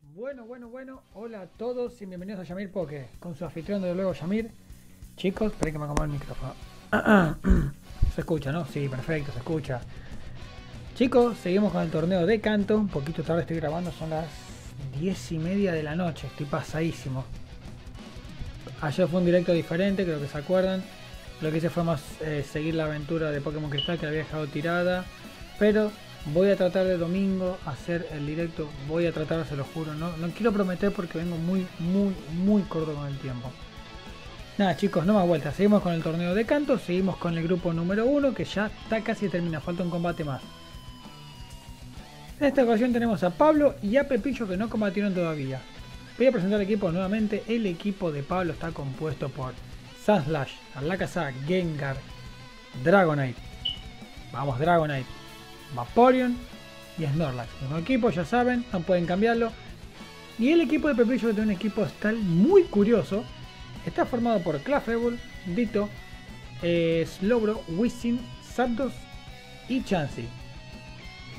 Bueno, bueno, bueno, hola a todos y bienvenidos a Yamir Poke, con su anfitrión de luego Yamir. Chicos, esperen que me coma el micrófono. se escucha, ¿no? Sí, perfecto, se escucha. Chicos, seguimos con el torneo de canto. Un poquito tarde estoy grabando, son las 10 y media de la noche, estoy pasadísimo. Ayer fue un directo diferente, creo que se acuerdan. Lo que hice fue más eh, seguir la aventura de Pokémon Cristal que había dejado tirada. Pero voy a tratar de domingo hacer el directo. Voy a tratar, se lo juro. No, no quiero prometer porque vengo muy, muy, muy corto con el tiempo. Nada chicos, no más vueltas. Seguimos con el torneo de canto. Seguimos con el grupo número uno que ya está casi termina. Falta un combate más. En esta ocasión tenemos a Pablo y a Pepillo que no combatieron todavía. Voy a presentar el equipo nuevamente. El equipo de Pablo está compuesto por Sunslash, Alakazak, Gengar, Dragonite. Vamos, Dragonite. Vaporeon y Snorlax. El equipo, ya saben, no pueden cambiarlo. Y el equipo de Pepillo de tiene un equipo está muy curioso. Está formado por Clafable, Dito, eh, Slowbro, Wisin, Santos y Chansey.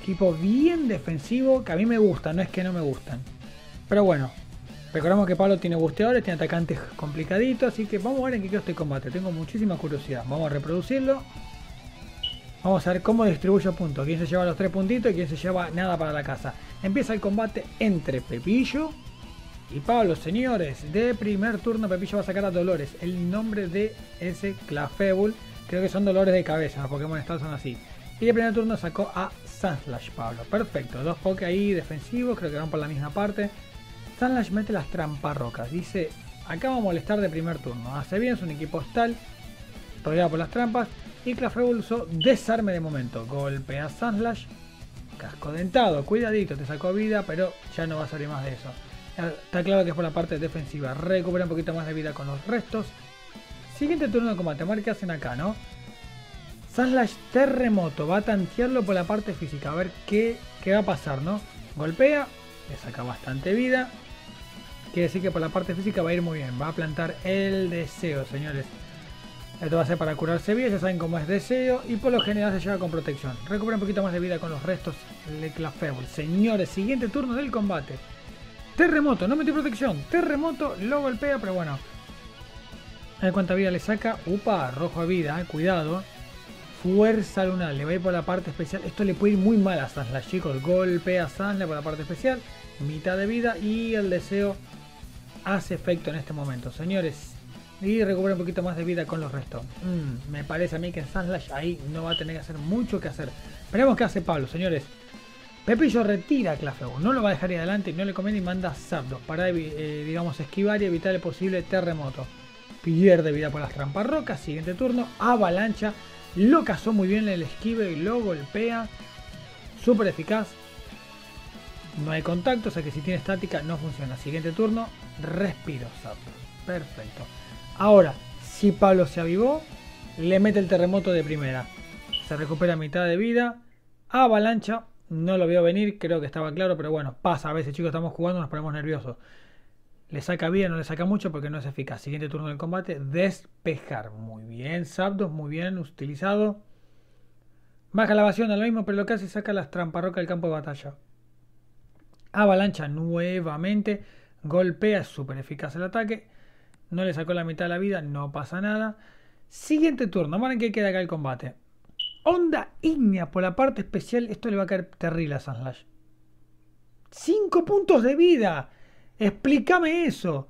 Equipo bien defensivo que a mí me gusta, no es que no me gustan. Pero bueno, Recordemos que Pablo tiene gusteadores, tiene atacantes complicaditos, así que vamos a ver en qué quedó este combate. Tengo muchísima curiosidad. Vamos a reproducirlo. Vamos a ver cómo distribuye puntos. Quién se lleva los tres puntitos y quién se lleva nada para la casa. Empieza el combate entre Pepillo y Pablo, señores. De primer turno Pepillo va a sacar a Dolores. El nombre de ese Clafebul. Creo que son dolores de cabeza. Los Pokémon Stars son así. Y de primer turno sacó a Sunslash Pablo. Perfecto. Dos Poké ahí defensivos. Creo que van por la misma parte. Sunlash mete las trampas rocas Dice, acá va a molestar de primer turno. Hace bien, es un equipo hostal, rodeado por las trampas. Y Clafre usó desarme de momento. Golpea a Sunlash. Casco dentado, cuidadito, te sacó vida, pero ya no va a salir más de eso. Está claro que es por la parte defensiva. Recupera un poquito más de vida con los restos. Siguiente turno de combate, a ver qué hacen acá, ¿no? Sunlash terremoto, va a tantearlo por la parte física, a ver qué, qué va a pasar, ¿no? Golpea, le saca bastante vida. Quiere decir que por la parte física va a ir muy bien. Va a plantar el deseo, señores. Esto va a ser para curarse bien, ya saben cómo es deseo. Y por lo general se lleva con protección. Recupera un poquito más de vida con los restos de Clafebol. Señores, siguiente turno del combate. Terremoto, no metió protección. Terremoto lo golpea, pero bueno. A ver cuánta vida le saca. Upa, rojo a vida, eh, cuidado. Fuerza lunar, le va a ir por la parte especial. Esto le puede ir muy mal a Sansla, chicos. Golpea a Sansla por la parte especial. Mitad de vida y el deseo hace efecto en este momento, señores. Y recupera un poquito más de vida con los restos. Mm, me parece a mí que en ahí no va a tener que hacer mucho que hacer. Esperemos qué hace Pablo, señores. Pepillo retira a Clafeo no lo va a dejar ir adelante y no le conviene y manda Zapdos para, eh, digamos, esquivar y evitar el posible terremoto. Pierde vida por las trampas rocas, siguiente turno, avalancha, lo cazó muy bien en el esquive y lo golpea, súper eficaz, no hay contacto, o sea que si tiene estática no funciona. Siguiente turno, respiro Zapdos. Perfecto. Ahora, si Pablo se avivó, le mete el terremoto de primera. Se recupera mitad de vida. Avalancha, no lo veo venir, creo que estaba claro, pero bueno, pasa a veces, chicos, estamos jugando, nos ponemos nerviosos. Le saca vida, no le saca mucho porque no es eficaz. Siguiente turno del combate, despejar. Muy bien, Zapdos, muy bien utilizado. Baja la evasión a lo mismo, pero lo que hace es saca las tramparrocas del campo de batalla. Avalancha nuevamente golpea súper eficaz el ataque. No le sacó la mitad de la vida, no pasa nada. Siguiente turno, miren que queda acá el combate. Onda ignia por la parte especial. Esto le va a caer terrible a Sunslash. cinco puntos de vida. Explícame eso.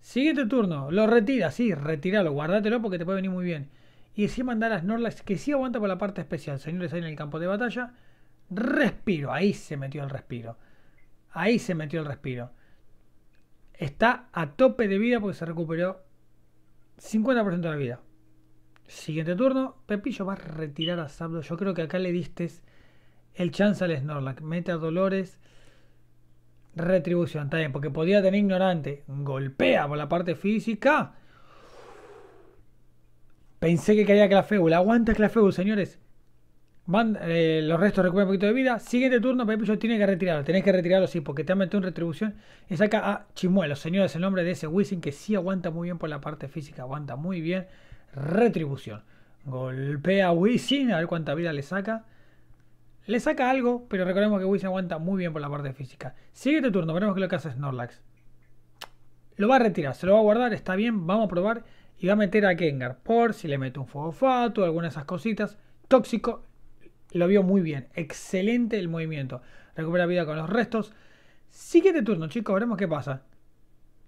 Siguiente turno. Lo retira, sí, retíralo, guárdatelo porque te puede venir muy bien. Y si mandar a Snorlax que sí aguanta por la parte especial. Señores, ahí en el campo de batalla. Respiro, ahí se metió el respiro. Ahí se metió el respiro. Está a tope de vida porque se recuperó 50% de la vida. Siguiente turno, Pepillo va a retirar a Sabdo. Yo creo que acá le diste el chance al Snorlax. Mete a Dolores. Retribución, está bien, porque podía tener ignorante. Golpea por la parte física. Pensé que quería que La aguanta Clafeu, señores. Eh, los restos recuperan un poquito de vida. Siguiente turno, Pepillo tiene que retirarlo. Tienes que retirarlo, sí, porque te ha metido en retribución. Y saca a Chimuelo, Señor, es el nombre de ese Wisin que sí aguanta muy bien por la parte física. Aguanta muy bien. Retribución. Golpea a Wisin, a ver cuánta vida le saca. Le saca algo, pero recordemos que Wisin aguanta muy bien por la parte física. Siguiente turno, veremos qué lo que hace Snorlax. Lo va a retirar, se lo va a guardar, está bien, vamos a probar. Y va a meter a Kengar por si le mete un fuego fato, alguna de esas cositas. Tóxico, lo vio muy bien. Excelente el movimiento. Recupera vida con los restos. Siguiente turno, chicos. Veremos qué pasa.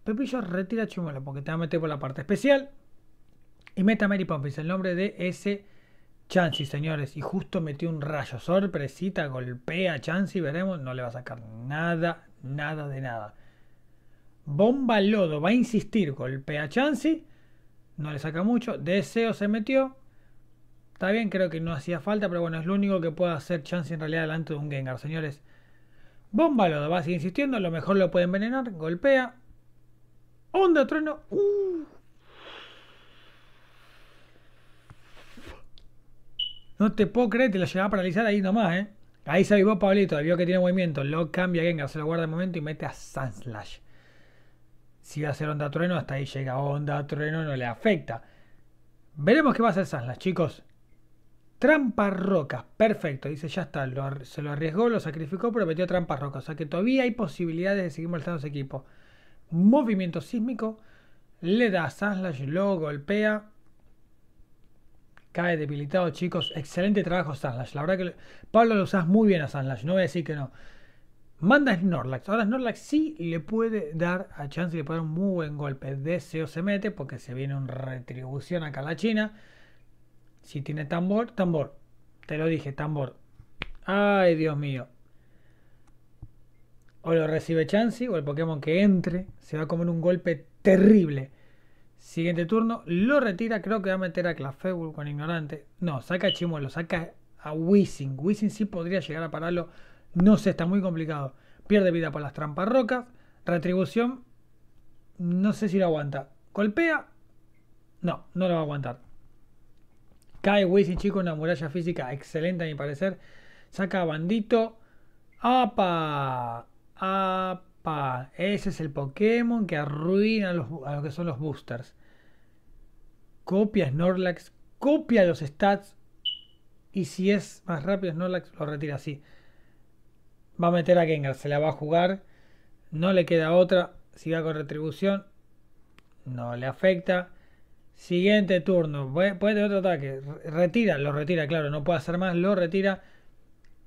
Pepillo retira Chumala porque te va a meter por la parte especial. Y meta Mary Poppins, el nombre de ese Chansey, señores. Y justo metió un rayo. Sorpresita, golpea a Chansey. Veremos, no le va a sacar nada, nada de nada. Bomba Lodo, va a insistir. Golpea a Chansey. No le saca mucho. Deseo se metió. Está bien, creo que no hacía falta, pero bueno, es lo único que puede hacer Chance en realidad delante de un Gengar, señores. Bomba lo va a seguir insistiendo, a lo mejor lo puede envenenar, golpea. Onda, trueno. Uh. No te puedo creer, te la llevaba a paralizar ahí nomás, ¿eh? Ahí se avivó Pablito, vio que tiene movimiento, lo cambia Gengar, se lo guarda un momento y mete a Sunslash. Si va a ser Onda Trueno, hasta ahí llega Onda Trueno, no le afecta. Veremos qué va a hacer Sunslash, chicos. Trampa rocas, perfecto, dice ya está, se lo arriesgó, lo sacrificó, pero metió trampas rocas, o sea que todavía hay posibilidades de seguir molestando a ese equipo. Movimiento sísmico, le da a lo golpea, cae debilitado, chicos. Excelente trabajo Sandlash, la verdad que Pablo lo usas muy bien a Sandlash, no voy a decir que no. Manda Snorlax, ahora Snorlax sí le puede dar a Chance de poner un muy buen golpe. Deseo se mete porque se viene una retribución acá a la China. Si tiene tambor, tambor. Te lo dije, tambor. Ay, Dios mío. O lo recibe Chansey o el Pokémon que entre se va a comer un golpe terrible. Siguiente turno, lo retira, creo que va a meter a Clafébul con Ignorante. No, saca a Chimuelo, saca a Wizzing. Wizzing sí podría llegar a pararlo. No sé, está muy complicado. Pierde vida por las trampas rocas. Retribución, no sé si lo aguanta. Golpea, no, no lo va a aguantar. Cae Wisin Chico, una muralla física excelente a mi parecer. Saca a Bandito. ¡Apa! ¡Apa! Ese es el Pokémon que arruina a, los, lo que son los boosters. Copia Snorlax, copia los stats. Y si es más rápido Snorlax, lo retira así. Va a meter a Gengar, se la va a jugar. No le queda otra. Si va con retribución, no le afecta. Siguiente turno. Puede tener otro ataque. Retira, lo retira, claro, no puede hacer más, lo retira.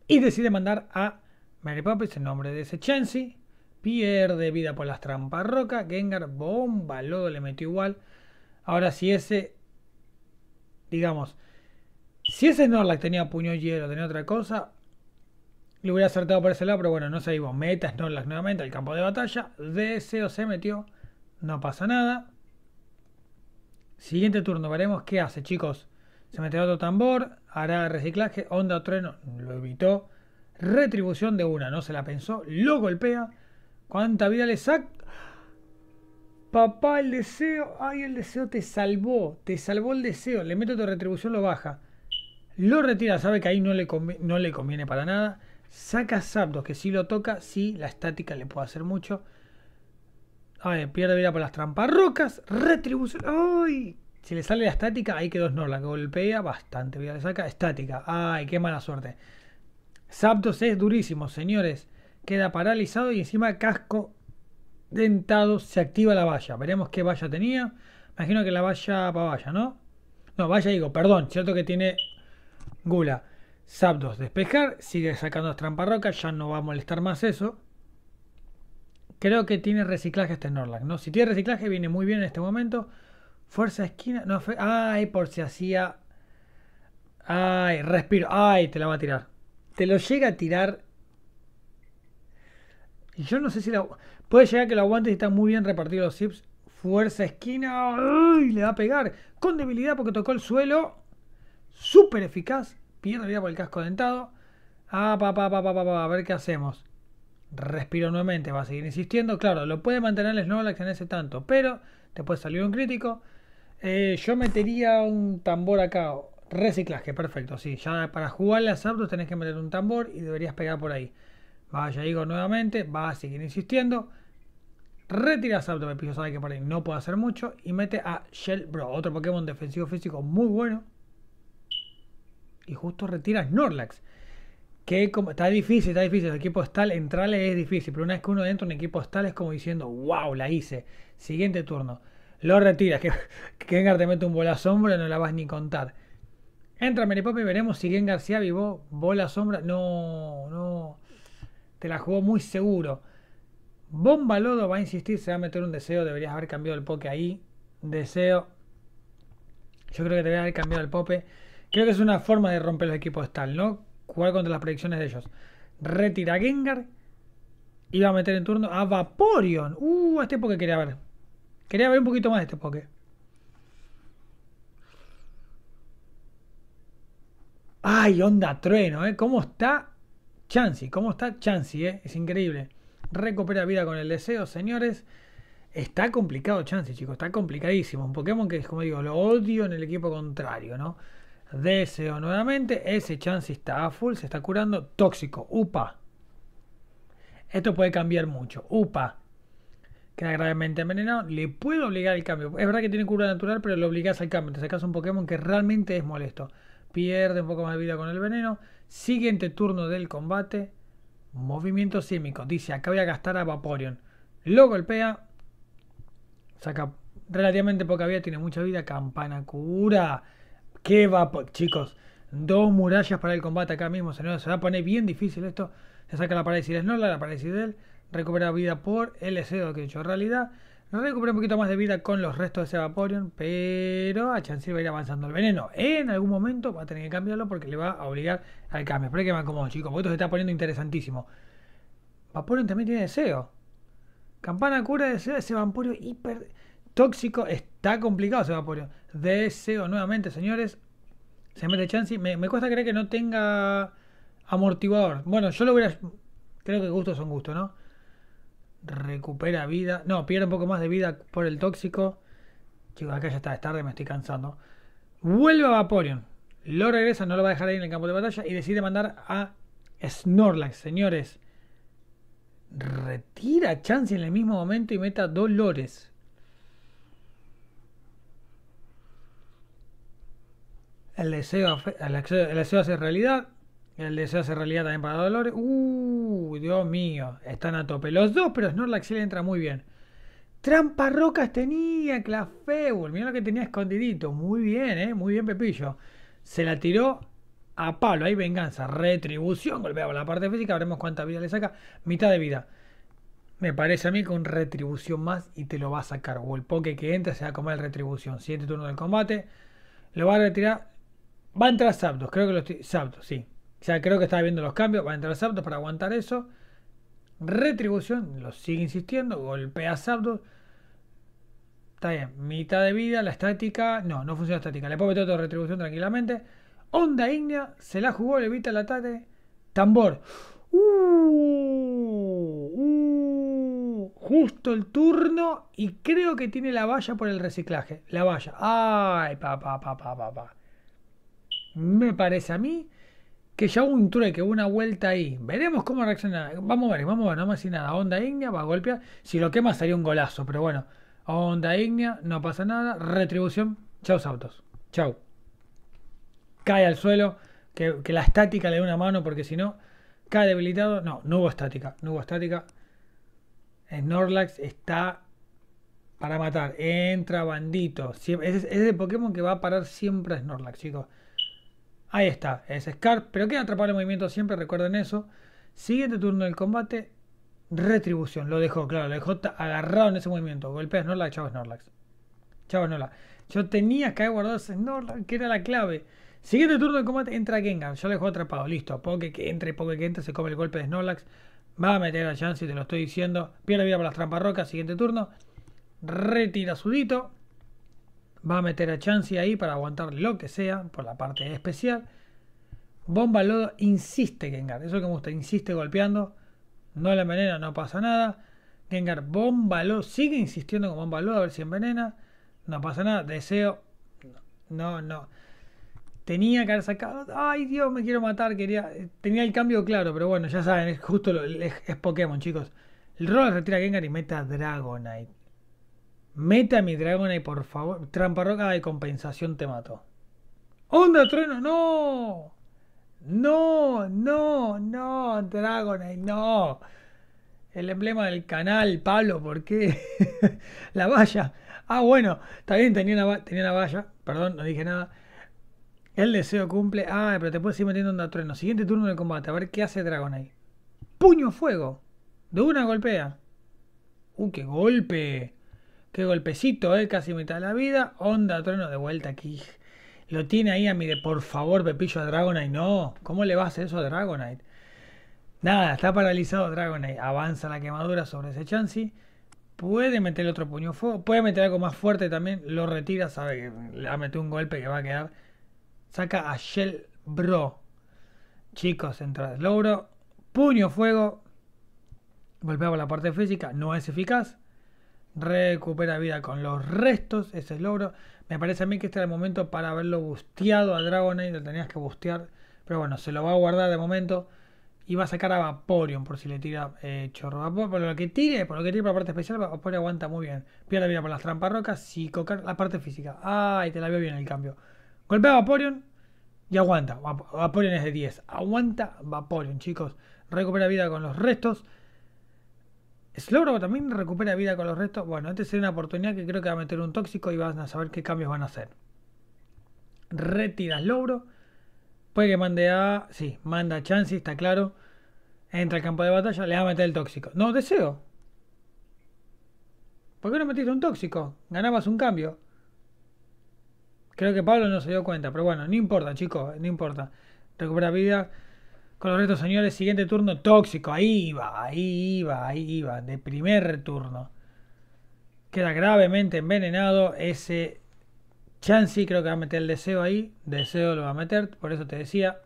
Y decide mandar a Mary Poppins en nombre de ese Chansey. Pierde vida por las trampas roca. Gengar bomba, lodo le metió igual. Ahora si ese, digamos, si ese Snorlax tenía puño hielo, tenía otra cosa, le hubiera acertado por ese lado, pero bueno, no se iba. Meta Snorlax nuevamente al campo de batalla. Deseo se metió, no pasa nada. Siguiente turno, veremos qué hace, chicos. Se mete otro tambor, hará reciclaje, onda o trueno, lo evitó. Retribución de una, no se la pensó, lo golpea. ¿Cuánta vida le saca? Papá, el deseo, ay, el deseo te salvó, te salvó el deseo. Le meto tu retribución, lo baja. Lo retira, sabe que ahí no le, no le conviene para nada. Saca Zapdos, que si lo toca, sí, la estática le puede hacer mucho. A ver, pierde vida por las trampas rocas. Retribución. ¡Ay! Si le sale la estática, ahí quedó No, la golpea bastante vida. Le saca estática. ¡Ay, qué mala suerte! Zapdos es durísimo, señores. Queda paralizado y encima casco dentado. Se activa la valla. Veremos qué valla tenía. Imagino que la valla para valla, ¿no? No, valla digo, perdón. Cierto que tiene gula. Zapdos despejar. Sigue sacando las trampas rocas. Ya no va a molestar más eso. Creo que tiene reciclaje este Norlack, ¿no? Si tiene reciclaje, viene muy bien en este momento. Fuerza esquina. No, ay, por si hacía. Ay, respiro. Ay, te la va a tirar. Te lo llega a tirar. Y yo no sé si la. Puede llegar que lo aguante y está muy bien repartido los zips. Fuerza esquina. Ay, le va a pegar. Con debilidad porque tocó el suelo. Súper eficaz. Pierde vida por el casco dentado. Ah, pa, pa, pa, pa, pa, pa, a ver qué hacemos respiro nuevamente, va a seguir insistiendo. Claro, lo puede mantener el Snorlax en ese tanto, pero te puede salió un crítico. Eh, yo metería un tambor acá. Reciclaje, perfecto. Sí, ya para jugarle a Zapdos tenés que meter un tambor y deberías pegar por ahí. Vaya digo nuevamente, va a seguir insistiendo. Retira a me pillo sabe que por ahí no puede hacer mucho. Y mete a Bro, otro Pokémon defensivo físico muy bueno. Y justo retira a Snorlax está difícil, está difícil. El equipo postal entrarle es difícil, pero una vez que uno entra en un equipo está, es como diciendo, wow, la hice. Siguiente turno. Lo retiras, que, que Gengar te mete un bola sombra, no la vas ni contar. Entra Pop y veremos si Gengar se avivó bola sombra. No, no. Te la jugó muy seguro. Bomba Lodo va a insistir, se va a meter un deseo. Deberías haber cambiado el poke ahí. Deseo. Yo creo que deberías haber cambiado el pope. Creo que es una forma de romper los equipos tal, ¿no? jugar contra las predicciones de ellos. Retira a Gengar. Iba a meter en turno a Vaporeon. Uh, este Poké quería ver. Quería ver un poquito más de este Poké. Ay, onda trueno, ¿eh? ¿Cómo está Chansey? ¿Cómo está Chansey, eh? Es increíble. Recupera vida con el deseo, señores. Está complicado Chansey, chicos. Está complicadísimo. Un Pokémon que, como digo, lo odio en el equipo contrario, ¿no? Deseo nuevamente. Ese chance está a full, se está curando. Tóxico, UPA. Esto puede cambiar mucho. UPA. Queda gravemente envenenado. Le puedo obligar el cambio. Es verdad que tiene cura natural, pero le obligas al cambio. Te sacas un Pokémon que realmente es molesto. Pierde un poco más de vida con el veneno. Siguiente turno del combate. Movimiento símico. Dice, acá voy a gastar a Vaporeon. Lo golpea. Saca relativamente poca vida, tiene mucha vida. Campana cura. ¿Qué va, chicos? Dos murallas para el combate acá mismo, Se va a poner bien difícil esto. Se saca la parálisis de no la pared de él. Recupera vida por el deseo que he hecho en realidad. Recupera un poquito más de vida con los restos de ese Vaporeon. Pero a chance va a ir avanzando el veneno. En algún momento va a tener que cambiarlo porque le va a obligar al cambio. Espero que me acomodo, chicos, porque esto se está poniendo interesantísimo. Vaporeon también tiene deseo. Campana cura deseo ese Vaporeon hiper tóxico. Está complicado ese Vaporeon. Deseo nuevamente, señores. Se mete chance. Me, cuesta creer que no tenga amortiguador. Bueno, yo lo hubiera. Creo que gustos son gustos, ¿no? Recupera vida. No, pierde un poco más de vida por el tóxico. Chicos, acá ya está, es tarde, me estoy cansando. Vuelve a Vaporeon. Lo regresa, no lo va a dejar ahí en el campo de batalla. Y decide mandar a Snorlax, señores. Retira Chansey en el mismo momento y meta Dolores. El deseo, el, deseo hace realidad. El deseo hace realidad también para Dolores. Uh, Dios mío. Están a tope los dos, pero Snorlax la le entra muy bien. Trampa rocas tenía Clafeul. Mira lo que tenía escondidito. Muy bien, ¿eh? Muy bien, Pepillo. Se la tiró a palo. Hay venganza. Retribución. Golpeaba la parte física. Veremos cuánta vida le saca. Mitad de vida. Me parece a mí con retribución más y te lo va a sacar. O el poke que entra se va a comer retribución. Siguiente turno del combate. Lo va a retirar. Va a entrar Zapdos, creo que lo estoy. Zapdos, sí. O sea, creo que estaba viendo los cambios. Va a entrar Zapdos para aguantar eso. Retribución, lo sigue insistiendo. Golpea sabdos. Está bien. Mitad de vida, la estática. No, no funciona la estática. Le puedo meter otra retribución tranquilamente. Onda Ignea, se la jugó, le evita el ataque. Tambor. Uh, uh, justo el turno y creo que tiene la valla por el reciclaje. La valla. Ay, papá, papá, papá. Pa, pa me parece a mí que ya hubo un trueque, una vuelta ahí. Veremos cómo reacciona. Vamos a ver, vamos a ver, no más y nada. Onda Ignia va a golpear. Si lo quema sería un golazo, pero bueno. Onda Ignia, no pasa nada. Retribución. Chau, autos. Chau. Cae al suelo. Que, la estática le dé una mano porque si no, cae debilitado. No, no hubo estática. No hubo estática. Snorlax está para matar. Entra bandito. es, es el Pokémon que va a parar siempre a Snorlax, chicos. Ahí está, es Scar, pero queda atrapado el movimiento siempre, recuerden eso. Siguiente turno del combate, retribución. Lo dejó, claro, lo dejó agarrado en ese movimiento. Golpea Snorlax, chavo Snorlax. Chavo Snorlax. Yo tenía que haber guardado ese Snorlax, que era la clave. Siguiente turno del combate, entra Gengar. Yo lo dejó atrapado, listo. Poke que entre, Poke que entre, se come el golpe de Snorlax. Va a meter a Chansey, te lo estoy diciendo. Pierde vida por las trampas rocas. Siguiente turno. Retira sudito va a meter a Chansey ahí para aguantar lo que sea por la parte especial. Bomba Lodo insiste Gengar, eso que me gusta, insiste golpeando, no la envenena, no pasa nada. Gengar Bomba Lodo sigue insistiendo con Bomba Lodo a ver si envenena, no pasa nada. Deseo, no, no. Tenía que haber sacado, ay Dios, me quiero matar, quería, tenía el cambio claro, pero bueno, ya saben, es justo, es, Pokémon, chicos. El rol retira a Gengar y mete a Dragonite. Meta mi dragón por favor. Trampa roca de compensación te mato. ¡Onda trueno! ¡No! ¡No! ¡No! ¡No! Dragonite, no. El emblema del canal, Pablo, ¿por qué? la valla. Ah, bueno, también tenía una, tenía una valla. Perdón, no dije nada. El deseo cumple. Ah, pero te puedes ir metiendo onda trueno. Siguiente turno de combate, a ver qué hace Dragonite. ¡Puño fuego! De una golpea. ¡Uh, qué golpe! Qué golpecito, ¿eh? Casi mitad de la vida. Onda, trueno de vuelta aquí. Lo tiene ahí a mí de por favor, Pepillo a Dragonite. No, ¿cómo le va a hacer eso a Dragonite? Nada, está paralizado Dragonite. Avanza la quemadura sobre ese Chansey. Puede meter otro puño fuego. Puede meter algo más fuerte también. Lo retira, sabe que le ha metido un golpe que va a quedar. Saca a Shell Bro. Chicos, entra el logro. Puño fuego. Golpea por la parte física. No es eficaz recupera vida con los restos, ese es logro. Me parece a mí que este era el momento para haberlo busteado a Dragonite, lo tenías que bustear. Pero bueno, se lo va a guardar de momento. Y va a sacar a Vaporeon por si le tira eh, chorro. Vapor, por lo que tire, por lo que tire por la parte especial, Vaporeon aguanta muy bien. Pierde vida por las trampas rocas, cocar la parte física. Ay, te la veo bien el cambio. Golpea a Vaporeon y aguanta. Vaporeon es de 10. Aguanta Vaporeon, chicos. Recupera vida con los restos. Slowbro también recupera vida con los restos. Bueno, esta sería una oportunidad que creo que va a meter un tóxico y van a saber qué cambios van a hacer. Retira logro, Puede que mande a. Sí, manda a Chansey, está claro. Entra al campo de batalla, le va a meter el tóxico. No, deseo. ¿Por qué no metiste un tóxico? Ganabas un cambio. Creo que Pablo no se dio cuenta, pero bueno, no importa, chicos, no importa. Recupera vida con los restos señores. Siguiente turno tóxico. Ahí iba, ahí iba, ahí iba. De primer turno. Queda gravemente envenenado ese Chansey. Creo que va a meter el deseo ahí. Deseo lo va a meter. Por eso te decía.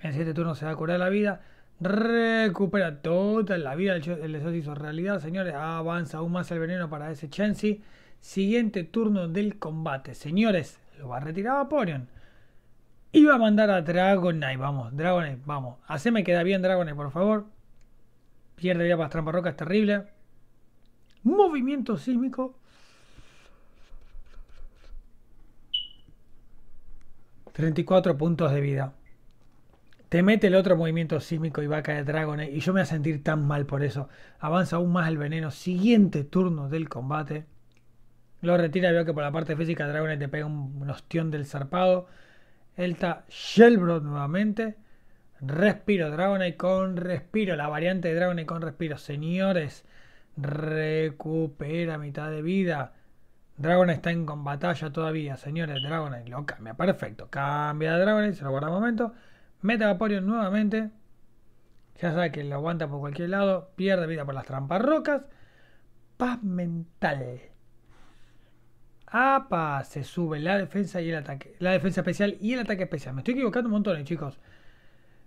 En el siguiente turno se va a curar la vida. Recupera toda la vida. El deseo se hizo realidad, señores. Avanza aún más el veneno para ese Chansey. Siguiente turno del combate. Señores, lo va a retirar Vaporeon. Iba a mandar a Dragonite, vamos, Dragonite, vamos. Haceme queda bien Dragonite, por favor. Pierde ya para roca, es terrible. Movimiento sísmico. ...34 puntos de vida... ...te mete el otro movimiento sísmico... ...y va a caer Dragonite... ...y yo me voy a sentir tan mal por eso... ...avanza aún más el veneno... ...siguiente turno del combate... ...lo retira... ...veo que por la parte física Dragonite te pega un ostión del zarpado... Elta Shellbro nuevamente. Respiro Dragonite con respiro. La variante de Dragonite con respiro. Señores, recupera mitad de vida. Dragonite está en batalla todavía. Señores, Dragonite lo cambia. Perfecto. Cambia de Dragonite. Se lo guarda un momento. Meta Vaporeon nuevamente. Ya sabe que lo aguanta por cualquier lado. Pierde vida por las trampas rocas. Paz mental. ¡Apa! Se sube la defensa y el ataque. La defensa especial y el ataque especial. Me estoy equivocando un montón, eh, chicos.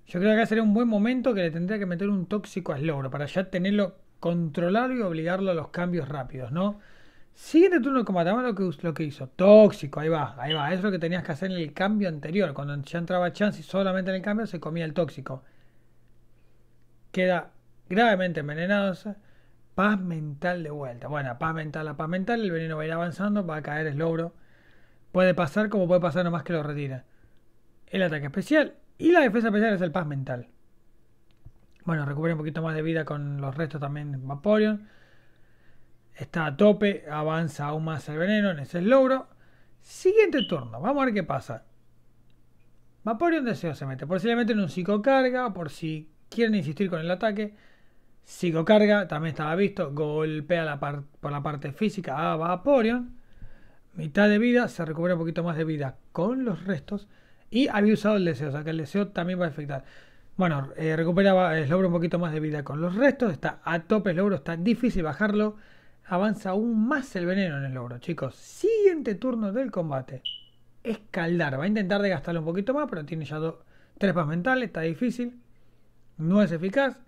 Yo creo que acá sería un buen momento que le tendría que meter un tóxico a logro. para ya tenerlo controlado y obligarlo a los cambios rápidos, ¿no? Siguiente turno de combate, lo que, lo que hizo. Tóxico, ahí va, ahí va. Eso es lo que tenías que hacer en el cambio anterior. Cuando ya entraba Chance y solamente en el cambio se comía el tóxico. Queda gravemente envenenado. Paz mental de vuelta. Bueno, paz mental a paz mental, el veneno va a ir avanzando, va a caer el logro. Puede pasar como puede pasar nomás que lo retira. El ataque especial y la defensa especial es el paz mental. Bueno, recupera un poquito más de vida con los restos también Vaporeon. Está a tope, avanza aún más el veneno en ese logro. Siguiente turno, vamos a ver qué pasa. Vaporeon deseo se mete, por si le meten un psicocarga, por si quieren insistir con el ataque carga, también estaba visto, golpea la por la parte física a Vaporeon. Mitad de vida, se recupera un poquito más de vida con los restos. Y había usado el deseo, o sea que el deseo también va a afectar. Bueno, eh, recuperaba el eh, logro un poquito más de vida con los restos. Está a tope el logro, está difícil bajarlo. Avanza aún más el veneno en el logro, chicos. Siguiente turno del combate. Escaldar. Va a intentar de gastarlo un poquito más, pero tiene ya dos, tres pas mentales, está difícil. No es eficaz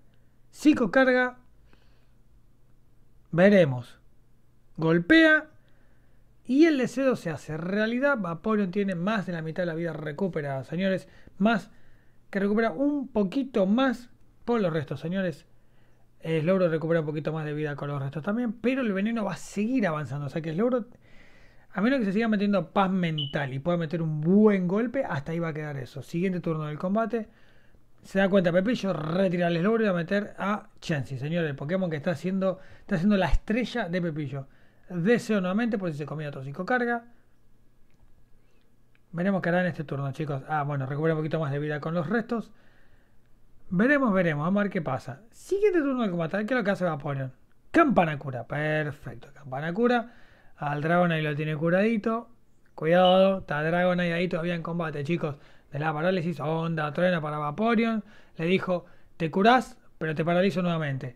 psicocarga. carga. Veremos. Golpea. Y el deseo se hace realidad. Vaporeon tiene más de la mitad de la vida recuperada, señores. Más que recupera un poquito más por los restos, señores. El eh, logro recupera un poquito más de vida con los restos también. Pero el veneno va a seguir avanzando. O sea que el logro a menos que se siga metiendo paz mental y pueda meter un buen golpe, hasta ahí va a quedar eso. Siguiente turno del combate. Se da cuenta Pepillo, retira el logro y a meter a Chansey, señor, el Pokémon que está haciendo, está haciendo la estrella de Pepillo. Deseo nuevamente por si se comió otro carga. Veremos qué hará en este turno, chicos. Ah, bueno, recupera un poquito más de vida con los restos. Veremos, veremos, vamos a ver qué pasa. Siguiente turno de combate, ¿qué es lo que hace Vaporeon? Campana cura, perfecto, campana cura. Al Dragonite lo tiene curadito. Cuidado, está Dragonite ahí todavía en combate, chicos de la parálisis, onda, truena para Vaporeon, le dijo, te curás, pero te paralizo nuevamente.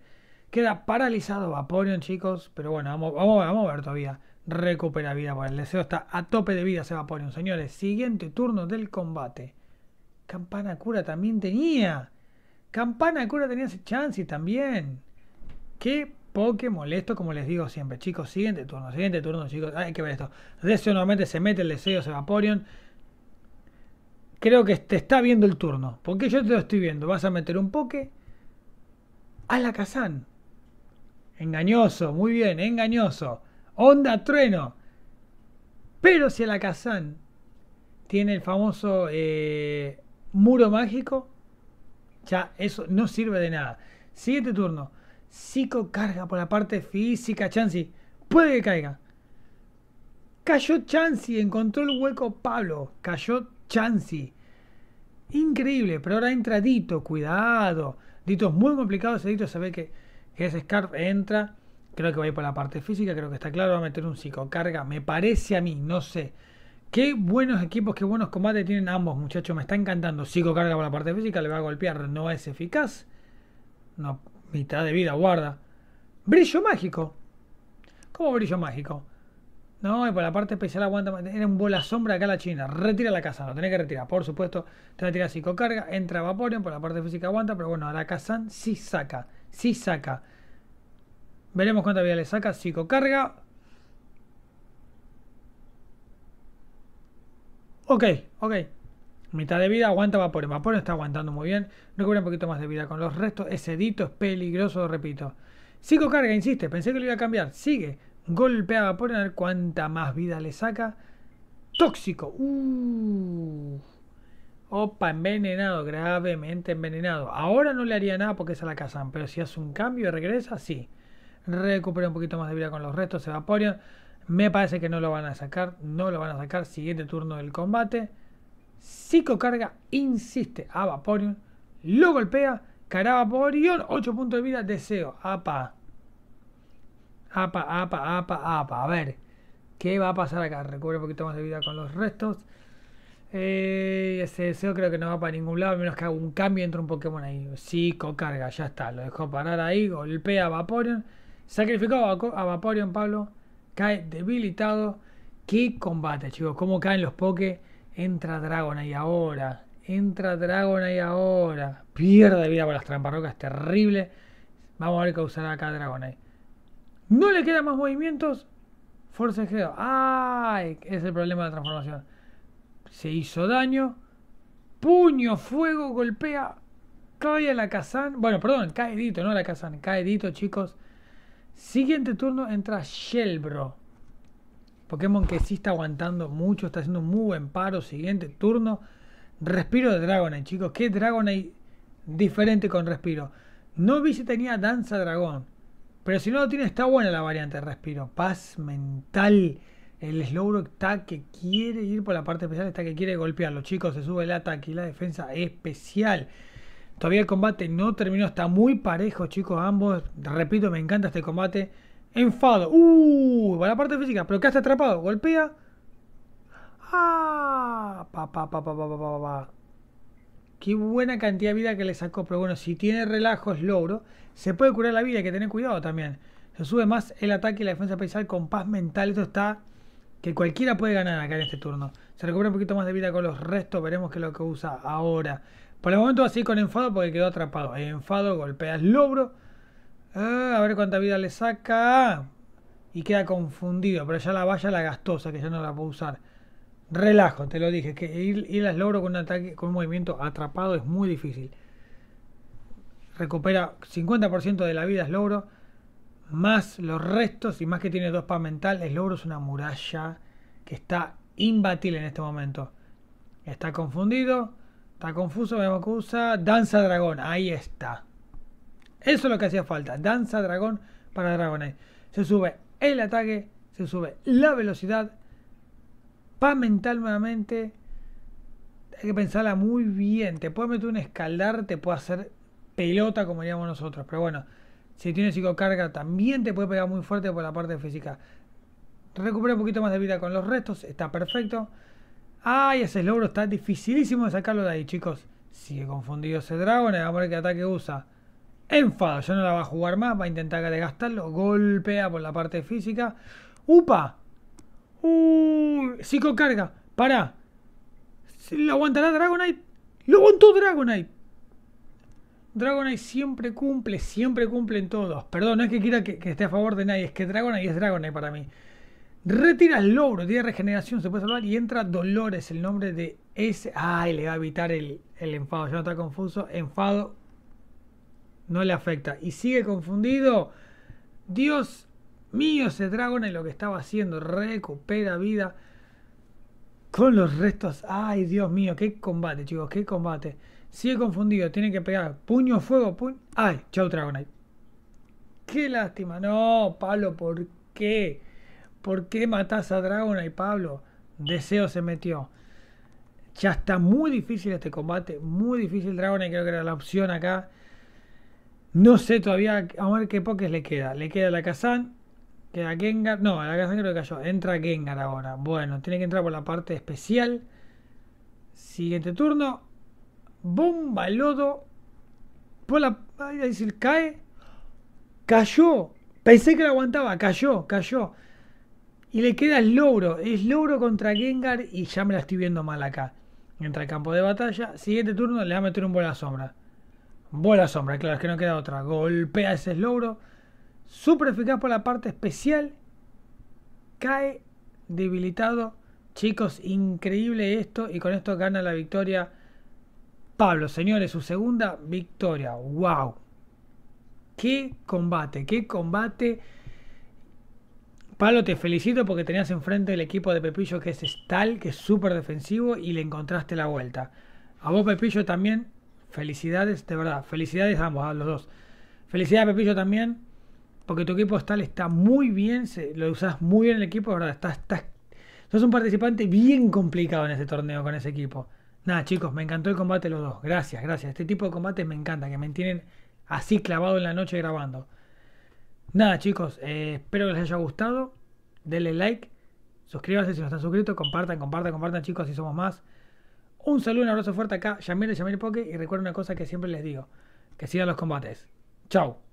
Queda paralizado Vaporeon, chicos, pero bueno, vamos, vamos, a ver todavía. Recupera vida, por el deseo está a tope de vida se Vaporeon. Señores, siguiente turno del combate. Campana Cura también tenía. Campana Cura tenía ese chance también. Qué poke molesto, como les digo siempre. Chicos, siguiente turno, siguiente turno, chicos. Hay que ver esto. Deseo nuevamente se mete el deseo, se Vaporeon creo que te está viendo el turno. Porque yo te lo estoy viendo. Vas a meter un poke. A la Kazan. Engañoso, muy bien, engañoso. Onda trueno. Pero si la Kazan tiene el famoso eh, muro mágico, ya eso no sirve de nada. Siguiente turno. Psico carga por la parte física. Chansey puede que caiga. Cayó Chansey, encontró el hueco Pablo. Cayó Chancy. Increíble, pero ahora entra Dito, cuidado. Dito es muy complicado, ese Dito se ve que, que ese Scarf entra. Creo que va a ir por la parte física, creo que está claro, va a meter un psicocarga, me parece a mí, no sé. Qué buenos equipos, qué buenos combates tienen ambos, muchachos, me está encantando. Psicocarga por la parte física, le va a golpear, no es eficaz. No, mitad de vida, guarda. Brillo mágico. ¿Cómo brillo mágico? No, y por la parte especial aguanta Era un bola sombra acá la China. Retira la casa, lo tenés que retirar. Por supuesto, te la tira psicocarga. Entra Vaporeon, por la parte física aguanta. Pero bueno, a la Kazan sí saca. Sí saca. Veremos cuánta vida le saca. Psicocarga. Ok, ok. Mitad de vida, aguanta Vaporeon. Vaporeon está aguantando muy bien. Recubre un poquito más de vida con los restos. Ese edito, es peligroso, repito. Psicocarga, insiste. Pensé que lo iba a cambiar. Sigue. Golpea a Vaporeon, a ver cuánta más vida le saca. Tóxico. Uh. Opa, envenenado, gravemente envenenado. Ahora no le haría nada porque se la cazan, pero si hace un cambio y regresa, sí. Recupera un poquito más de vida con los restos, Vaporeon, Me parece que no lo van a sacar, no lo van a sacar. Siguiente turno del combate. Psicocarga, insiste a Vaporeon Lo golpea. cara a Vaporeon 8 puntos de vida, deseo. Apa apa, apa, apa, apa. A ver, ¿qué va a pasar acá? Recubre un poquito más de vida con los restos. Eh, ese deseo creo que no va para ningún lado, a menos que haga un cambio entre un Pokémon ahí. Psico, carga, ya está. Lo dejó parar ahí, golpea a Vaporeon. Sacrificó a Vaporeon, Pablo. Cae debilitado. Qué combate, chicos. Cómo caen los Poké. Entra Dragon ahí ahora. Entra Dragon ahí ahora. Pierde vida por las trampas rocas. Terrible. Vamos a ver qué usará acá Dragon ahí. No le quedan más movimientos. Force Geo. ¡Ay! Es el problema de transformación. Se hizo daño. Puño, fuego, golpea. Cae a la Kazan. Bueno, perdón, cae no la Kazan. caedito, chicos. Siguiente turno entra Shelbro. Pokémon que sí está aguantando mucho, está haciendo un muy buen paro. Siguiente turno. Respiro de Dragonite, chicos. ¿Qué Dragonite diferente con respiro? No vi si tenía danza dragón. Pero si no lo tiene, está buena la variante respiro. Paz mental. El Slowbro está que quiere ir por la parte especial, está que quiere golpearlo. Chicos, se sube el ataque y la defensa especial. Todavía el combate no terminó, está muy parejo, chicos, ambos. Repito, me encanta este combate. Enfado. Uh, Por la parte física, pero qué está atrapado. Golpea. Ah, pa, pa, pa, pa, pa, pa, pa, pa. Qué buena cantidad de vida que le sacó. Pero bueno, si tiene relajos, logro. Se puede curar la vida, hay que tener cuidado también. Se sube más el ataque y la defensa especial con paz mental. Esto está que cualquiera puede ganar acá en este turno. Se recupera un poquito más de vida con los restos. Veremos qué es lo que usa ahora. Por el momento así con enfado porque quedó atrapado. Enfado, golpea es logro. Ah, a ver cuánta vida le saca. Y queda confundido. Pero ya la valla la gastosa que ya no la puedo usar relajo, te lo dije, que ir, ir las logro con un ataque, con movimiento atrapado es muy difícil. Recupera 50% de la vida es logro, más los restos y más que tiene dos para mental, es logro es una muralla que está imbatible en este momento. Está confundido, está confuso, me acusa, danza dragón, ahí está. Eso es lo que hacía falta, danza dragón para dragones, Se sube el ataque, se sube la velocidad mentalmente mental nuevamente hay que pensarla muy bien. Te puede meter un escaldar, te puede hacer pelota, como diríamos nosotros. Pero bueno, si tiene psicocarga, también te puede pegar muy fuerte por la parte física. Recupera un poquito más de vida con los restos, está perfecto. Ay, ese logro está dificilísimo de sacarlo de ahí, chicos. Sigue confundido ese dragón, vamos a ver qué ataque usa. Enfado, ya no la va a jugar más, va a intentar gastarlo. Golpea por la parte física. ¡Upa! Uh, psicocarga. para. ¿Lo aguantará Dragonite? ¡Lo aguantó Dragonite! Dragonite siempre cumple, siempre cumple en todos. Perdón, no es que quiera que, esté a favor de nadie, es que Dragonite es Dragonite para mí. Retira el logro, tiene regeneración, se puede salvar y entra Dolores, el nombre de ese. Ay, le va a evitar el, el enfado, ya no está confuso. Enfado no le afecta. Y sigue confundido. Dios mío ese dragón en lo que estaba haciendo. Recupera vida con los restos. Ay, Dios mío, qué combate, chicos, qué combate. Sigue confundido, tiene que pegar puño, fuego, puño. Ay, chau, Dragonite. Qué lástima. No, Pablo, ¿por qué? ¿Por qué matas a Dragonite, Pablo? Deseo se metió. Ya está muy difícil este combate. Muy difícil Dragonite, creo que era la opción acá. No sé todavía, a ver qué pokés le queda. Le queda la Kazan, Queda Gengar. No, la casa creo que cayó. Entra Gengar ahora. Bueno, tiene que entrar por la parte especial. Siguiente turno. Bomba lodo. Por la. decir, cae. Cayó. Pensé que lo aguantaba. Cayó, cayó. Y le queda el logro. Es logro contra Gengar. Y ya me la estoy viendo mal acá. Entra el campo de batalla. Siguiente turno le va a meter un bola sombra. Bola sombra, claro, es que no queda otra. Golpea ese logro súper eficaz por la parte especial, cae debilitado. Chicos, increíble esto y con esto gana la victoria Pablo. Señores, su segunda victoria. ¡Wow! ¡Qué combate! ¡Qué combate! Pablo, te felicito porque tenías enfrente el equipo de Pepillo que es tal, que es súper defensivo y le encontraste la vuelta. A vos, Pepillo, también felicidades, de verdad. Felicidades a ambos, a los dos. Felicidades Pepillo también porque tu equipo tal está muy bien, lo usas muy bien el equipo, de verdad, estás, sos un participante bien complicado en ese torneo con ese equipo. Nada, chicos, me encantó el combate los dos. Gracias, gracias. Este tipo de combates me encanta, que me tienen así clavado en la noche grabando. Nada, chicos, eh, espero que les haya gustado. Denle like, suscríbanse si no están suscritos, compartan, compartan, compartan, chicos, si somos más. Un saludo, un abrazo fuerte acá, Yamir, Yamir Poke, y recuerden una cosa que siempre les digo, que sigan los combates. Chao.